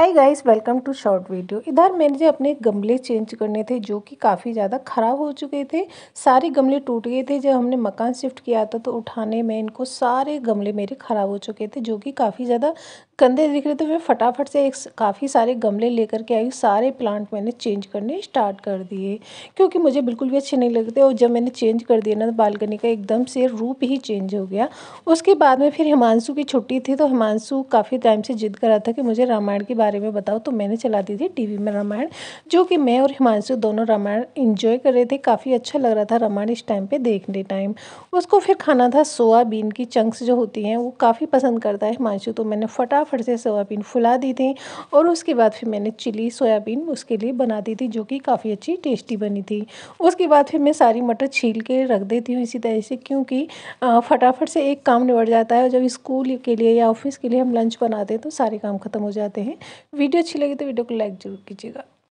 hi guys welcome to short video इधर मैंने अपने गमले चेंज करने थे जो कि काफ़ी ज़्यादा ख़राब हो चुके थे सारे गमले टूट गए थे जब हमने मकान शिफ्ट किया था तो उठाने में इनको सारे गमले मेरे ख़राब हो चुके थे जो कि काफ़ी ज़्यादा गंदे दिख रहे थे मैं फटाफट से एक काफ़ी सारे गमले लेकर के आई सारे प्लांट मैंने चेंज करने स्टार्ट कर दिए क्योंकि मुझे बिल्कुल भी अच्छे नहीं लगते और जब मैंने चेंज कर दिया ना तो बालकनी का एकदम से रूप ही चेंज हो गया उसके बाद में फिर हिमांशु की छुट्टी थी तो हिमांशु काफ़ी टाइम से जिद कर रहा था कि मुझे रामायण की बारे में बताओ तो मैंने चला दी थी टीवी में रामायण जो कि मैं और हिमांशु दोनों रामायण इंजॉय कर रहे थे काफ़ी अच्छा लग रहा था रामायण इस टाइम पर देखने टाइम उसको फिर खाना था सोयाबीन की चंक्स जो होती हैं वो काफ़ी पसंद करता है हिमांशु तो मैंने फटाफट से सोयाबीन फुला दी थी और उसके बाद फिर मैंने चिली सोयाबीन उसके लिए बना दी थी जो कि काफ़ी अच्छी टेस्टी बनी थी उसके बाद फिर मैं सारी मटर छील के रख देती हूँ इसी तरह से क्योंकि फटाफट से एक काम निबट जाता है और जब स्कूल के लिए या ऑफिस के लिए हम लंच बनाते हैं तो सारे काम ख़त्म हो जाते हैं वीडियो अच्छी लगी तो वीडियो को लाइक जरूर कीजिएगा